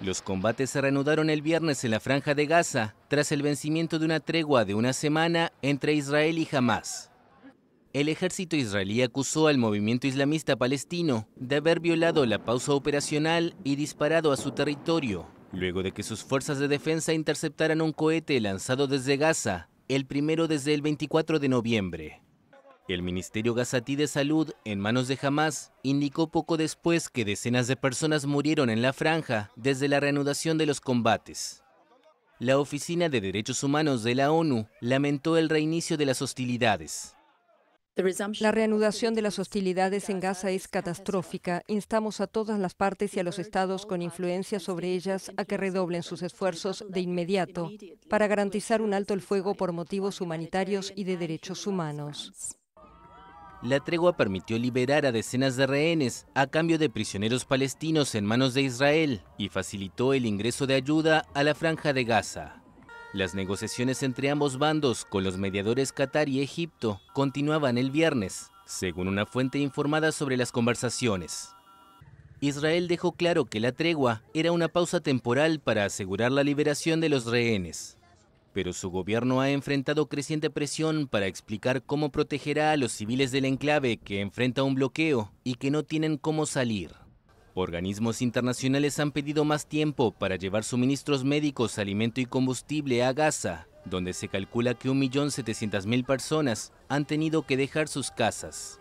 Los combates se reanudaron el viernes en la franja de Gaza, tras el vencimiento de una tregua de una semana entre Israel y Hamas. El ejército israelí acusó al movimiento islamista palestino de haber violado la pausa operacional y disparado a su territorio, luego de que sus fuerzas de defensa interceptaran un cohete lanzado desde Gaza, el primero desde el 24 de noviembre. El Ministerio Gazatí de Salud, en manos de Hamas, indicó poco después que decenas de personas murieron en la franja desde la reanudación de los combates. La Oficina de Derechos Humanos de la ONU lamentó el reinicio de las hostilidades. La reanudación de las hostilidades en Gaza es catastrófica. Instamos a todas las partes y a los estados con influencia sobre ellas a que redoblen sus esfuerzos de inmediato para garantizar un alto el fuego por motivos humanitarios y de derechos humanos la tregua permitió liberar a decenas de rehenes a cambio de prisioneros palestinos en manos de Israel y facilitó el ingreso de ayuda a la franja de Gaza. Las negociaciones entre ambos bandos con los mediadores Qatar y Egipto continuaban el viernes, según una fuente informada sobre las conversaciones. Israel dejó claro que la tregua era una pausa temporal para asegurar la liberación de los rehenes pero su gobierno ha enfrentado creciente presión para explicar cómo protegerá a los civiles del enclave que enfrenta un bloqueo y que no tienen cómo salir. Organismos internacionales han pedido más tiempo para llevar suministros médicos, alimento y combustible a Gaza, donde se calcula que 1.700.000 personas han tenido que dejar sus casas.